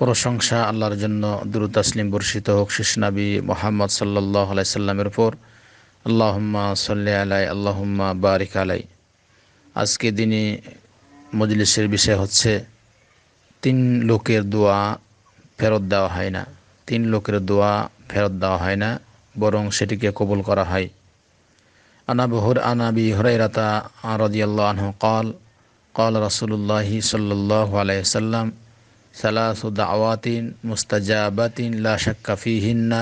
প্রশংসা আল্লাহর জন্য দুরু তাসলিম বর্ষিত হোক শেষ নবী মোহাম্মদ সাল্লাহ সাল্লামের উপর আল্লাহম্মা সাল্লি আলাই আল্লাহম্মা বারিক আলাই আজকে দিনে মজলিসের বিষয় হচ্ছে তিন লোকের দোয়া ফেরত দেওয়া হয় না তিন লোকের দোয়া ফেরত দেওয়া হয় না বরং সেটিকে কবুল করা হয় আনাবহুর আনাবি হরাইরাতা রাতা আনহু কল কল রসুল্লাহি সাল্লাহ আলাইসাল্লাম সালাসু দাওয়াতিন মুস্তাজাবাতিন লা শাক্কা ফিহিন্না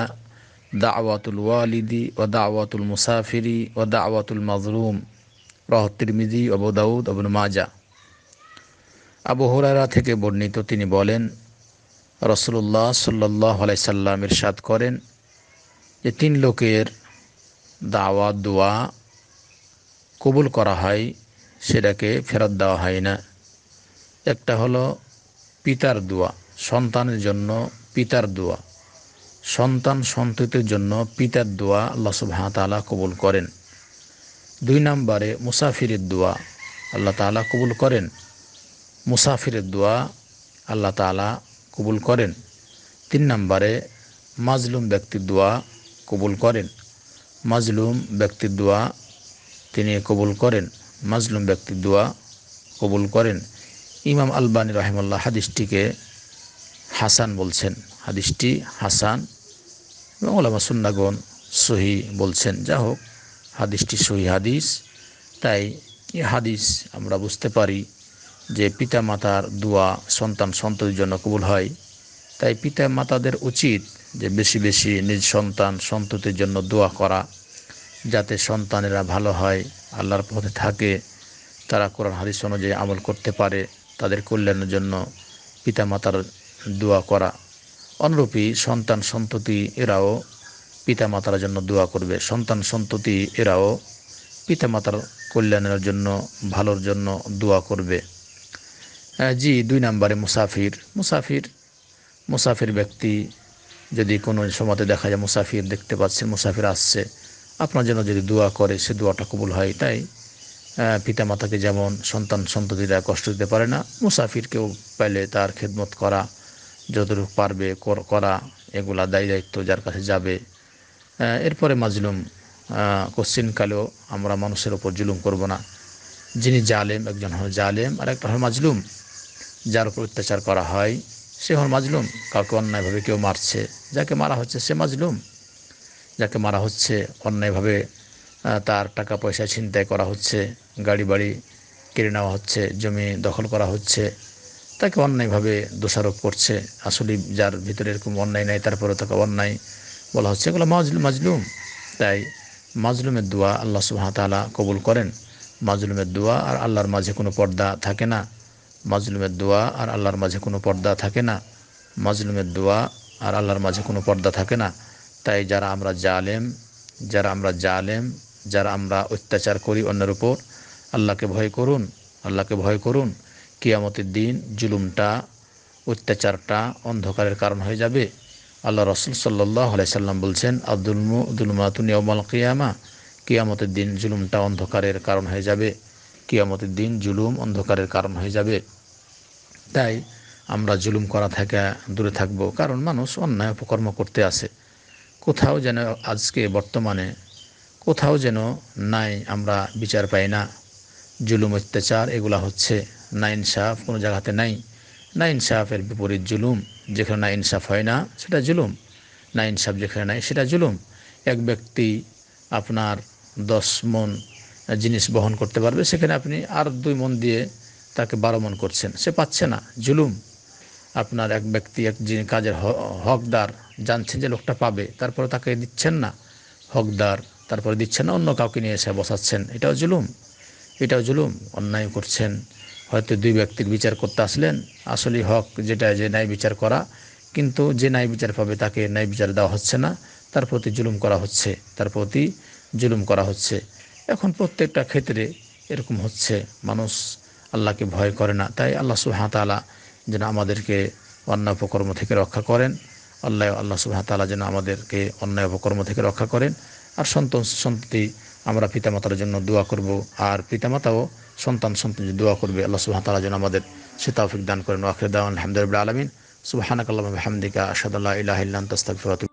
দাওয়াতুল ওয়ালিদি ও দাওয়াতুল মুসাফিরি ও দাওয়াতুল মাজরুম রহতিরমিজি আবু দাউদ আবুল মাজা আবু হুরারা থেকে বর্ণিত তিনি বলেন রসুল্লাহ সাল্লাহ সাল্লাম ইরশাদ করেন যে তিন লোকের দাওয়া দোয়া কবুল করা হয় সেটাকে ফেরত দেওয়া হয় না একটা হলো পিতার দোয়া সন্তানের জন্য পিতার দোয়া সন্তান সন্ততির জন্য পিতার দোয়া আল্লাহ সুবাহতালা কবুল করেন দুই নম্বরে মুসাফিরের দোয়া আল্লাহ তালা কবুল করেন মুসাফিরের দোয়া আল্লাহ তালা কবুল করেন তিন নম্বরে মাজলুম ব্যক্তির দোয়া কবুল করেন মাজলুম ব্যক্তির দোয়া তিনি কবুল করেন মাজলুম ব্যক্তির দোয়া কবুল করেন ইমাম আলবানী রহমুল্লাহ হাদিসটিকে হাসান বলছেন হাদিসটি হাসান এবং ওলামা সুন্নাগন সহি বলছেন যা হোক হাদিসটি সহি হাদিস তাই এ হাদিস আমরা বুঝতে পারি যে পিতা মাতার দোয়া সন্তান সন্ততির জন্য কবুল হয় তাই পিতা মাতাদের উচিত যে বেশি বেশি নিজ সন্তান সন্ততির জন্য দোয়া করা যাতে সন্তানেরা ভালো হয় আল্লাহর পথে থাকে তারা কোরআন হাদিস অনুযায়ী আমল করতে পারে তাদের কল্যাণের জন্য পিতামাতার দোয়া করা অনুরূপী সন্তান সন্ততি এরাও পিতামাতার জন্য দোয়া করবে সন্তান সন্ততি এরাও পিতামাতার কল্যাণের জন্য ভালোর জন্য দোয়া করবে জি দুই নম্বরে মুসাফির মুসাফির মুসাফির ব্যক্তি যদি কোনো সময়তে দেখা যায় মুসাফির দেখতে পাচ্ছেন মুসাফির আসছে আপনার জন্য যদি দোয়া করে সে দোয়াটা কবুল হয় তাই পিতা মাতাকে যেমন সন্তান সন্ততিরা কষ্ট দিতে পারে না মুসাফিরকেও পাইলে তার খেদমত করা যতটুকু পারবে করা এগুলা দায়ী দায়িত্ব যার কাছে যাবে এরপরে মাজলুম কশ্চিনকালেও আমরা মানুষের ওপর জুলুম করব না যিনি জালেম একজন হল জালেম আর একটা হল মাজলুম যার উপর অত্যাচার করা হয় সে হল মাজলুম কাউকে অন্যায়ভাবে কেউ মারছে যাকে মারা হচ্ছে সে মাজলুম যাকে মারা হচ্ছে অন্যায়ভাবে তার টাকা পয়সা ছিনতাই করা হচ্ছে গাড়ি বাড়ি কেড়ে নেওয়া হচ্ছে জমি দখল করা হচ্ছে তাকে অন্যায়ভাবে দোষারোপ করছে আসলে যার ভিতরে এরকম অন্যায় নাই তারপরে তাকে অন্যায় বলা হচ্ছে এগুলো মাজলুম মাজলুম তাই মাজলুমের দোয়া আল্লাহ সুহামতালা কবুল করেন মাজলুমের দোয়া আর আল্লাহর মাঝে কোনো পর্দা থাকে না মাজলুমের দোয়া আর আল্লাহর মাঝে কোনো পর্দা থাকে না মাজলুমের দোয়া আর আল্লাহর মাঝে কোনো পর্দা থাকে না তাই যারা আমরা জালেম যারা আমরা জালেম যারা আমরা অত্যাচার করি অন্যের উপর আল্লাহকে ভয় করুন আল্লাহকে ভয় করুন কিয়ামতের দিন জুলুমটা অত্যাচারটা অন্ধকারের কারণ হয়ে যাবে আল্লাহ রসুল সাল্লাহ আলাইসাল্লাম বলছেন আব্দুল ইয়মাল কিয়ামা কিয়ামতের দিন জুলুমটা অন্ধকারের কারণ হয়ে যাবে কিয়ামতের দিন জুলুম অন্ধকারের কারণ হয়ে যাবে তাই আমরা জুলুম করা থেকে দূরে থাকব কারণ মানুষ অন্যায় উপকর্ম করতে আসে কোথাও যেন আজকে বর্তমানে কোথাও যেন নাই আমরা বিচার পাই না জুলুম অত্যাচার এগুলা হচ্ছে না ইনসাফ কোনো জায়গাতে নাই না ইনসাফের বিপরীত জুলুম যেখানে না ইনসাফ হয় না সেটা জুলুম না ইনসাফ যেখানে নাই সেটা জুলুম এক ব্যক্তি আপনার দশ মন জিনিস বহন করতে পারবে সেখানে আপনি আর দুই মন দিয়ে তাকে বারো মন করছেন সে পাচ্ছে না জুলুম আপনার এক ব্যক্তি এক যিনি কাজের হকদার জানছেন যে লোকটা পাবে তারপরে তাকে দিচ্ছেন না হকদার তারপরে দিচ্ছেন না অন্য কাউকে নিয়ে এসে বসাচ্ছেন এটাও জুলুম এটাও জুলুম অন্যায় করছেন হয়তো দুই ব্যক্তির বিচার করতে আসলেন আসলেই হক যেটা যে ন্যায় বিচার করা কিন্তু যে ন্যায় বিচার পাবে তাকে ন্যায় বিচার দেওয়া হচ্ছে না তার প্রতি জুলুম করা হচ্ছে তার প্রতি জুলুম করা হচ্ছে এখন প্রত্যেকটা ক্ষেত্রে এরকম হচ্ছে মানুষ আল্লাহকে ভয় করে না তাই আল্লাহ সুহাতালা যেন আমাদেরকে অন্যায় উপকর্ম থেকে রক্ষা করেন আল্লাহ আল্লাহ সুহাতালা যেন আমাদেরকে অন্যায় উপকর্ম থেকে রক্ষা করেন আর সন্তান সন্ততি আমরা পিতামাতার জন্য দোয়া করব আর পিতামাতাও সন্তান সন্তান দোয়া করবে আল্লাহ সুবাহ তালা যেন আমাদের সীতাফিক দান করেন ওয়াকির দাওয়ান আলহামদুলিল্লাহ আলমিন সুবাহানাকাল্লাহ হামদিকা আসাদ ইলাহিল্লান তস্তাক